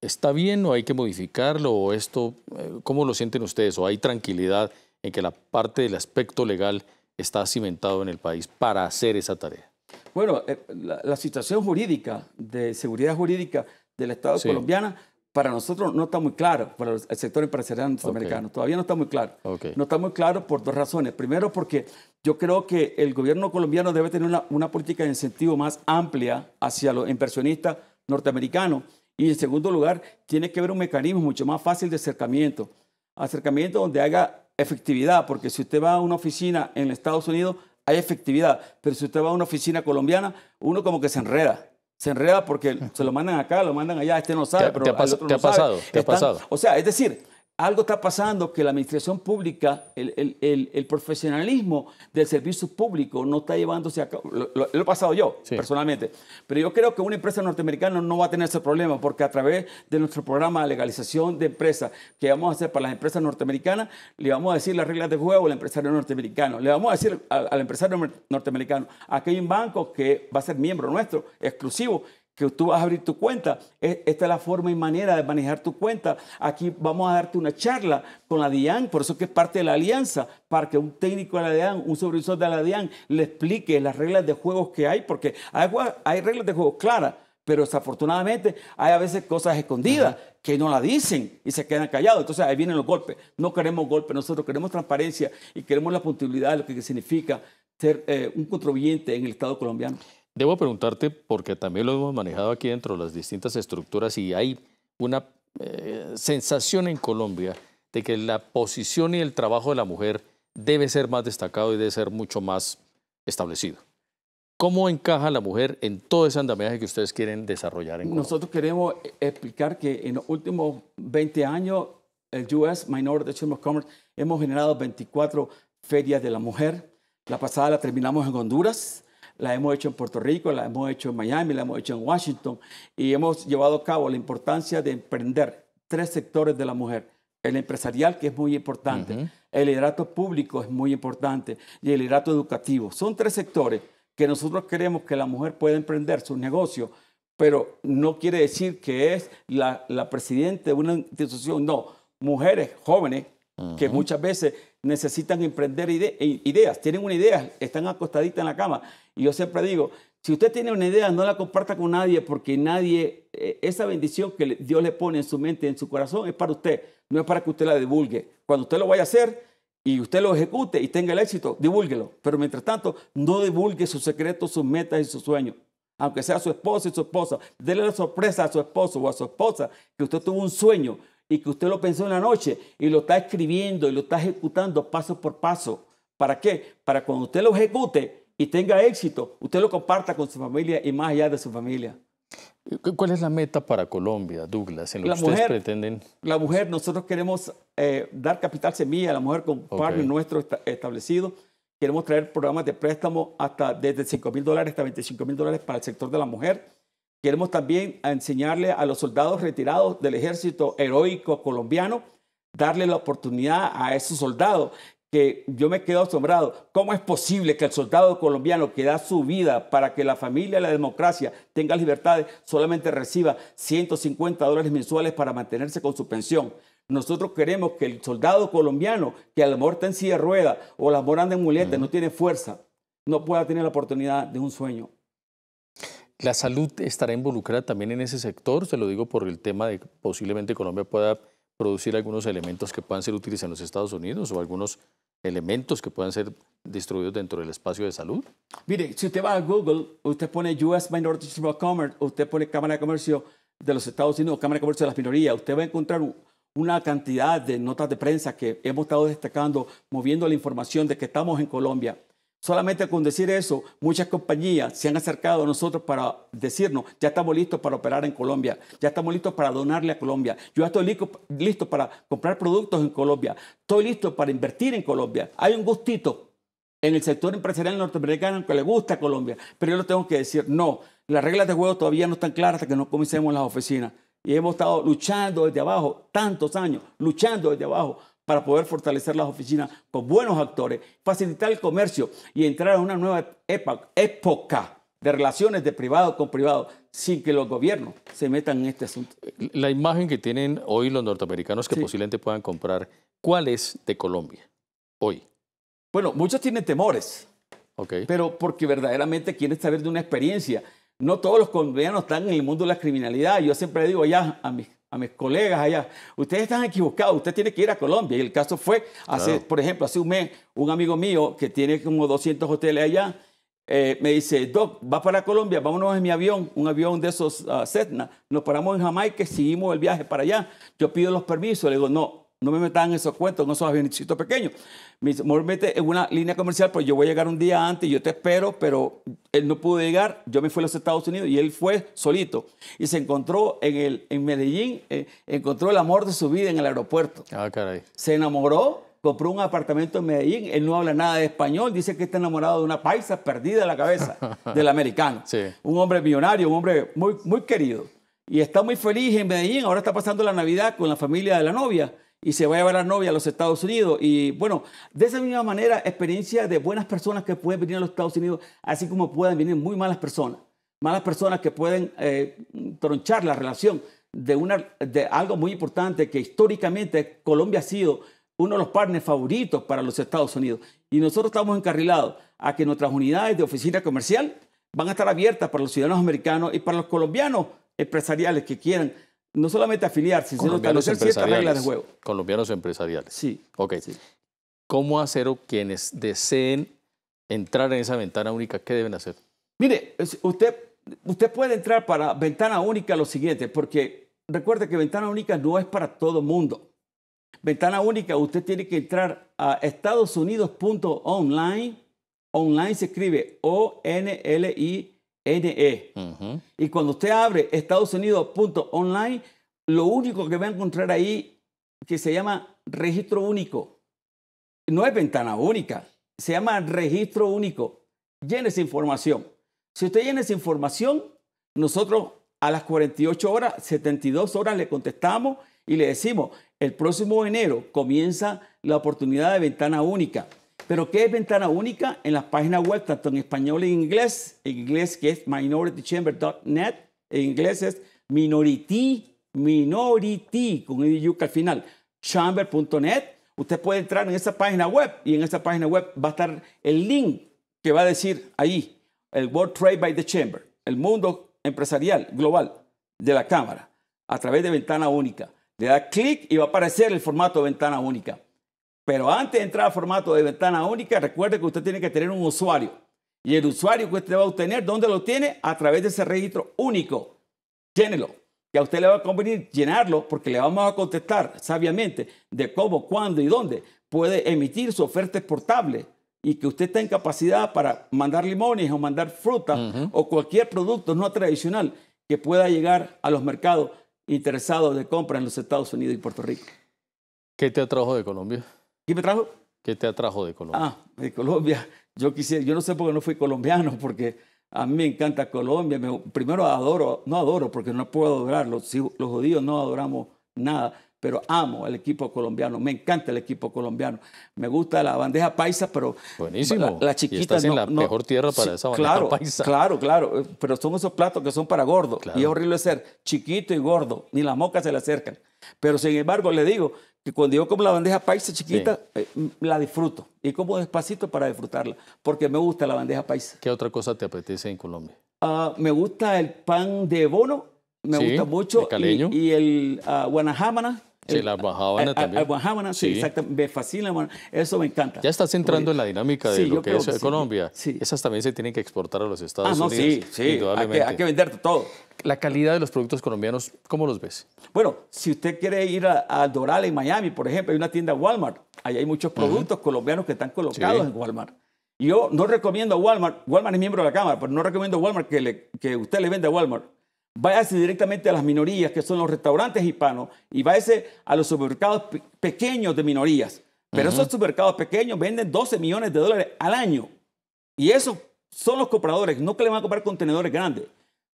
¿está bien o hay que modificarlo? ¿O esto, eh, cómo lo sienten ustedes? ¿O hay tranquilidad en que la parte del aspecto legal está cimentado en el país para hacer esa tarea? Bueno, eh, la situación jurídica, de seguridad jurídica, del Estado colombiano, colombiana, para nosotros no está muy claro, para el sector empresarial norteamericano, todavía no está muy claro. No está muy claro por dos razones. Primero, porque yo creo que el gobierno colombiano debe tener una, una política de incentivo más amplia hacia los inversionistas norteamericanos. Y en segundo lugar, tiene que haber un mecanismo mucho más fácil de acercamiento. Acercamiento donde haga efectividad, porque si usted va a una oficina en Estados Unidos, hay efectividad, pero si usted va a una oficina colombiana, uno como que se enreda se enreda porque se lo mandan acá, lo mandan allá, este no sabe, pero te ha, otro no ha pasado? Sabe. ha pasado? O sea, es decir, algo está pasando que la administración pública, el, profesionalismo del servicio público no está llevándose a cabo. Lo, he pasado yo, personalmente. Pero yo creo que una empresa norteamericana no va a tener ese problema, porque a través de nuestro programa de legalización de empresas que vamos a hacer para las empresas norteamericanas, le vamos a decir las reglas de juego al empresario norteamericano. Le vamos a decir al, al empresario norteamericano, aquí hay un banco que va a ser miembro nuestro, exclusivo, que tú vas a abrir tu cuenta. E, esta es la forma y manera de manejar tu cuenta. Aquí vamos a darte una charla con la DIAN, por eso que es parte de la alianza, para que un técnico de la DIAN, un supervisor de la DIAN, le explique las reglas de juego que hay, porque hay, reglas de juego claras, pero desafortunadamente hay a veces cosas escondidas que no la dicen y se quedan callados. Entonces ahí vienen los golpes. No queremos golpes, nosotros queremos transparencia y queremos la puntualidad de lo que significa ser eh, un contribuyente en el Estado colombiano. Debo preguntarte, porque también lo hemos manejado aquí dentro de las distintas estructuras y hay una eh, sensación en Colombia de que la posición y el trabajo de la mujer debe ser más destacado y debe ser mucho más establecido. ¿Cómo encaja la mujer en todo ese andamiaje que ustedes quieren desarrollar en Nosotros queremos eh, explicar que en los últimos 20 años, el US Minority Chamber of Commerce, hemos generado 24 ferias de la mujer. La pasada la terminamos en Honduras la hemos hecho en Puerto Rico, la hemos hecho en Miami, la hemos hecho en Washington y hemos llevado a cabo la importancia de emprender tres sectores de la mujer. El empresarial, que es muy importante, el liderato público es muy importante y el liderato educativo. Son tres sectores que nosotros queremos que la mujer pueda emprender sus negocios, pero no quiere decir que es la, la presidenta de una institución, no, mujeres jóvenes que muchas veces necesitan emprender ideas, tienen una idea, están acostaditas en la cama. Y yo siempre digo, si usted tiene una idea, no la comparta con nadie porque nadie, e, esa bendición que Dios le pone en su mente, en su corazón, es para usted, no es para que usted la divulgue. Cuando usted lo vaya a hacer y usted lo ejecute y tenga el éxito, divúlguelo. Pero mientras tanto, no divulgue sus secretos, sus metas y sus sueños. Aunque sea su esposo y su esposa, déle la sorpresa a su esposo o a su esposa que usted tuvo un sueño y que usted lo pensó en la noche y lo está escribiendo y lo está ejecutando paso por paso. ¿Para qué? Para cuando usted lo ejecute y tenga éxito, usted lo comparta con su familia y más allá de su familia. ¿Cuál es la meta para Colombia, Douglas, en lo la que ustedes mujer, pretenden? La mujer, nosotros queremos eh, dar capital semilla a la mujer con okay. nuestro establecido. Queremos traer programas de préstamo hasta desde 5 mil dólares hasta 25 mil dólares para el sector de la mujer Queremos también enseñarle a los soldados retirados del ejército heroico colombiano, darle la oportunidad a esos soldados que yo me quedo asombrado. ¿Cómo es posible que el soldado colombiano que da su vida para que la familia, la democracia tenga libertades, solamente reciba 150 dólares mensuales para mantenerse con su pensión? Nosotros queremos que el soldado colombiano, que a la muerte está en silla de rueda o a la en muleta, no tiene fuerza, no pueda tener la oportunidad de un sueño. ¿La salud estará involucrada también en ese sector? Se lo digo por el tema de posiblemente Colombia pueda producir algunos elementos que puedan ser útiles en los Estados Unidos o algunos elementos que puedan ser distribuidos dentro del espacio de salud? Mire, si usted va a Google, usted pone US Minority Chamber of Commerce, usted pone Cámara de Comercio de los Estados Unidos, Cámara de Comercio de las Minorías, usted va a encontrar una cantidad de notas de prensa que hemos estado destacando, moviendo la información de que estamos en Colombia. Solamente con decir eso, muchas compañías se han acercado a nosotros para decirnos, ya estamos listos para operar en Colombia, ya estamos listos para donarle a Colombia, yo ya estoy listo, listo para comprar productos en Colombia, estoy listo para invertir en Colombia. Hay un gustito en el sector empresarial norteamericano que le gusta a Colombia, pero yo lo tengo que decir, no, las reglas de juego todavía no están claras hasta que no comencemos las oficinas. Y hemos estado luchando desde abajo, tantos años, luchando desde abajo para poder fortalecer las oficinas con buenos actores, facilitar el comercio y entrar a una nueva época de relaciones de privado con privado sin que los gobiernos se metan en este asunto. La imagen que tienen hoy los norteamericanos que posiblemente puedan comprar, ¿cuál es de Colombia hoy? Bueno, muchos tienen temores, pero porque verdaderamente quieren saber de una experiencia. No todos los colombianos están en el mundo de la criminalidad. Yo siempre digo ya... a mis a mis colegas allá, ustedes están equivocados, usted tiene que ir a Colombia. Y el caso fue, hace, por ejemplo, hace un mes, un amigo mío que tiene como 200 hoteles allá, eh, me dice, Doc, va para Colombia, vámonos en mi avión, un avión de esos ah, Cessna, nos paramos en Jamaica, seguimos el viaje para allá, yo pido los permisos, le digo, no, no me metan en esos cuentos, en esos avioncitos pequeños. Mi amor mete en una línea comercial, pues yo voy a llegar un día antes, yo te espero, pero él no pudo llegar. Yo me fui a los Estados Unidos y él fue solito. Y se encontró en, el, en Medellín, eh, encontró el amor de su vida en el aeropuerto. Ah, caray. Se enamoró, compró un apartamento en Medellín, él no habla nada de español, dice que está enamorado de una paisa perdida en la cabeza [laughs] del americano. Sí. Un hombre millonario, un hombre muy, muy querido. Y está muy feliz en Medellín, ahora está pasando la Navidad con la familia de la novia y se va a llevar la novia a los Estados Unidos. Y bueno, de esa misma manera, experiencia de buenas personas que pueden venir a los Estados Unidos, así como pueden venir muy malas personas, malas personas que pueden eh, tronchar la relación de, una, de algo muy importante que históricamente Colombia ha sido uno de los partners favoritos para los Estados Unidos. Y nosotros estamos encarrilados a que nuestras unidades de oficina comercial van a estar abiertas para los ciudadanos americanos y para los colombianos empresariales que quieran no solamente afiliarse, sino conocer ciertas reglas de juego. Colombianos empresariales. Sí. Ok. Sí. ¿Cómo hacer o quienes deseen entrar en esa ventana única, qué deben hacer? Mire, usted, usted puede entrar para ventana única lo siguiente, porque recuerde que ventana única no es para todo mundo. Ventana única, usted tiene que entrar a estadosunidos.online. Online se escribe O-N-L-I NE. Y cuando usted abre Estados Unidos.online, lo único que va a encontrar ahí que se llama registro único. No es ventana única, se llama registro único. Llene esa información. Si usted llena esa información, nosotros a las 48 horas, 72 horas le contestamos y le decimos, el próximo enero comienza la oportunidad de ventana única. Pero ¿qué es ventana única? En las páginas web, tanto en español e inglés, en inglés que es minoritychamber.net, en inglés es minority, minority, con el yuca al final, chamber.net. Usted puede entrar en esa página web y en esa página web va a estar el link que va a decir ahí, el World Trade by the Chamber, el mundo empresarial global de la Cámara, a través de ventana única. Le da clic y va a aparecer el formato ventana única. Pero antes de entrar a formato de ventana única, recuerde que usted tiene que tener un usuario. Y el usuario que usted va a obtener, ¿dónde lo tiene? A través de ese registro único. Llénelo. Que a usted le va a convenir llenarlo porque le vamos a contestar sabiamente de cómo, cuándo y dónde puede emitir su oferta exportable y que usted está en capacidad para mandar limones o mandar fruta o cualquier producto no tradicional que pueda llegar a los mercados interesados de compra en los Estados Unidos y Puerto Rico. ¿Qué te atrajo de Colombia? ¿Qué me trajo? ¿Qué te atrajo de Colombia? Ah, de Colombia. Yo quisiera, yo no sé por qué no fui colombiano, porque a mí me encanta Colombia. Me, primero adoro, no adoro, porque no puedo adorarlo. los judíos no adoramos nada, pero amo al equipo colombiano. Me encanta el equipo colombiano. Me gusta la bandeja paisa, pero buenísimo. La, chiquita. Y la mejor tierra para esa bandeja claro, paisa. Claro, claro. Pero son esos platos que son para gordos. Y es horrible ser chiquito y gordo. Ni las mocas se le acercan. Pero sin embargo, le digo cuando yo como la bandeja paisa chiquita, eh, la disfruto. Y como despacito para disfrutarla, porque me gusta la bandeja paisa. ¿Qué otra cosa te apetece en Colombia? Ah, me gusta el pan de bono, me gusta mucho. El caleño. Y, el uh, Sí, eh, las ah, eh, eh, también. sí, sí. exactamente. Me fascina, eso me encanta. Ya estás entrando en la dinámica de lo que es Colombia. Sí. Esas también se tienen que exportar a los Estados ah, Sí, sí, hay que, hay que vender todo. La calidad de los productos colombianos, ¿cómo los ves? Bueno, si usted quiere ir a, Doral en Miami, por ejemplo, hay una tienda Walmart. Ahí hay muchos productos colombianos que están colocados en Walmart. Yo no recomiendo a Walmart, Walmart es miembro de la Cámara, pero no recomiendo a Walmart que, le, que usted le venda a Walmart váyase directamente a las minorías, que son los restaurantes hispanos, y váyase a los supermercados pequeños de minorías. Pero esos supermercados pequeños venden 12 millones de dólares al año. Y esos son los compradores, no que le van a comprar contenedores grandes.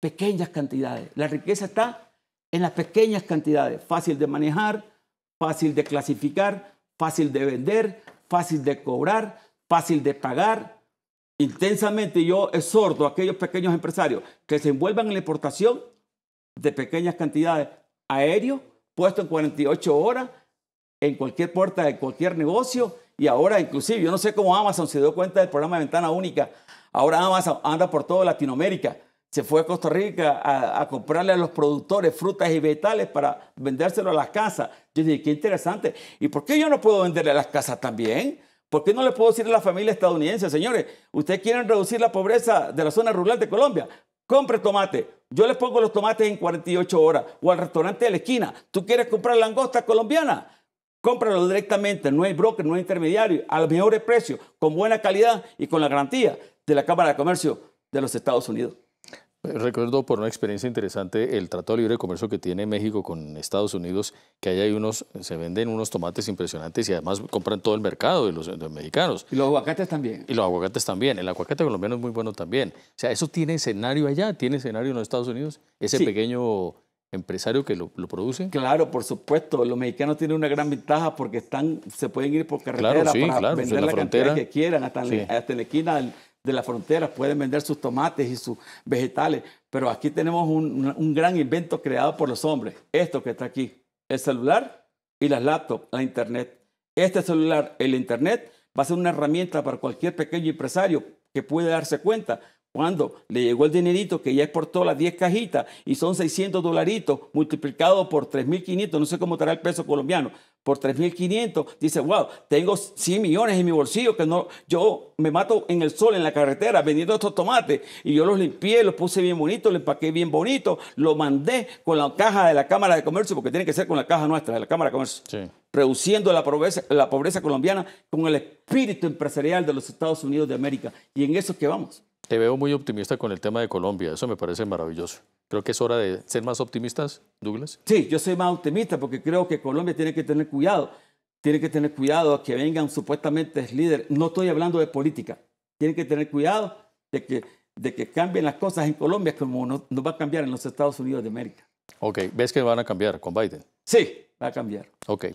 Pequeñas cantidades. La riqueza está en las pequeñas cantidades. Fácil de manejar, fácil de clasificar, fácil de vender, fácil de cobrar, fácil de pagar, Intensamente yo exhorto a aquellos pequeños empresarios que se envuelvan en la importación de pequeñas cantidades aéreo, puesto en 48 horas en cualquier puerta de cualquier negocio y ahora inclusive, yo no sé cómo Amazon se dio cuenta del programa de ventana única, ahora Amazon anda por toda Latinoamérica, se fue a Costa Rica a, a comprarle a los productores frutas y vegetales para vendérselo a las casas. Yo dije, qué interesante, ¿y por qué yo no puedo venderle a las casas también? ¿Por qué no le puedo decir a la familia estadounidense, señores, ustedes quieren reducir la pobreza de la zona rural de Colombia? Compre tomate. Yo les pongo los tomates en 48 horas o al restaurante de la esquina. ¿Tú quieres comprar langosta colombiana? Cómpralo directamente, no hay broker, no hay intermediario, al mejor precio, con buena calidad y con la garantía de la Cámara de Comercio de los Estados Unidos. Recuerdo por una experiencia interesante el Tratado de Libre de Comercio que tiene México con Estados Unidos, que allá hay unos, se venden unos tomates impresionantes y además compran todo el mercado de los, mexicanos. Y los aguacates también. Y los aguacates también. El aguacate colombiano es muy bueno también. O sea, eso tiene escenario allá, tiene escenario en los Estados Unidos, ese pequeño empresario que lo, produce? Claro, por supuesto. Los mexicanos tienen una gran ventaja porque están, se pueden ir por carretera para vender la, frontera. cantidad que quieran, hasta, hasta la esquina de la frontera pueden vender sus tomates y sus vegetales, pero aquí tenemos un, gran invento creado por los hombres. Esto que está aquí, el celular y las laptops, la internet. Este celular, el internet, va a ser una herramienta para cualquier pequeño empresario que puede darse cuenta cuando le llegó el dinerito que ya exportó las 10 cajitas y son 600 dolaritos multiplicado por 3.500, no sé cómo estará el peso colombiano, por 3.500, dice, wow, tengo 100 millones en mi bolsillo que no, yo me mato en el sol, en la carretera, vendiendo estos tomates. Y yo los limpié, los puse bien bonitos, los empaqué bien bonito, lo mandé con la caja de la Cámara de Comercio, porque tiene que ser con la caja nuestra, de la Cámara de Comercio. Reduciendo la pobreza, la pobreza colombiana con el espíritu empresarial de los Estados Unidos de América. Y en eso es que vamos. Te veo muy optimista con el tema de Colombia, eso me parece maravilloso. Creo que es hora de ser más optimistas, Douglas. Sí, yo soy más optimista porque creo que Colombia tiene que tener cuidado. Tiene que tener cuidado a que vengan supuestamente líderes. No estoy hablando de política. tiene que tener cuidado de que, de que cambien las cosas en Colombia como no, no va a cambiar en los Estados Unidos de América. Ok, ¿ves que van a cambiar con Biden? Sí, va a cambiar. Ok.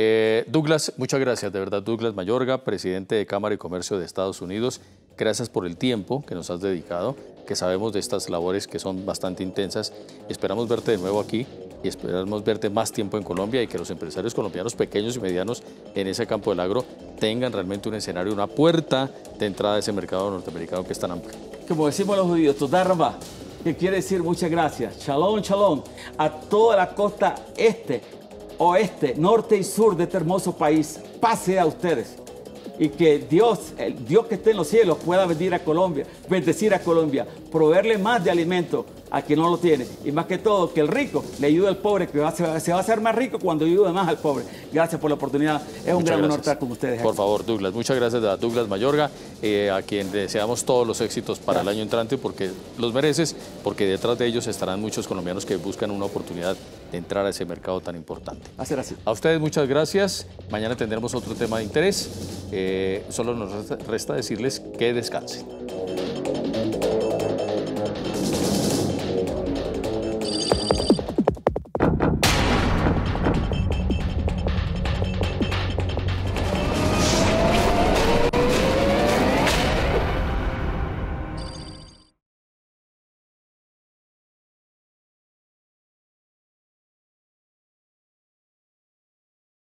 Eh, Douglas, muchas gracias, de verdad, Douglas Mayorga, presidente de Cámara y Comercio de Estados Unidos. Gracias por el tiempo que nos has dedicado, que sabemos de estas labores que son bastante intensas. Esperamos verte de nuevo aquí y esperamos verte más tiempo en Colombia y que los empresarios colombianos pequeños y medianos en ese campo del agro tengan realmente un escenario, una puerta de entrada a ese mercado norteamericano que es tan amplio. Como decimos los judíos, tudarba que quiere decir muchas gracias. Shalom, shalom a toda la costa este oeste, norte y sur de este hermoso país pase a ustedes. Y que Dios, el Dios que esté en los cielos, pueda venir a Colombia, bendecir a Colombia, proveerle más de alimento a quien no lo tiene. Y más que todo, que el rico le ayude al pobre, que se, va, a hacer más rico cuando ayude más al pobre. Gracias por la oportunidad. Es un gran honor estar con ustedes. Por favor, Douglas. Muchas gracias a Douglas Mayorga, eh, a quien deseamos todos los éxitos para el año entrante, porque los mereces, porque detrás de ellos estarán muchos colombianos que buscan una oportunidad de entrar a ese mercado tan importante. Hacer A ustedes muchas gracias. Mañana tendremos otro tema de interés. Eh, solo nos resta decirles que descansen.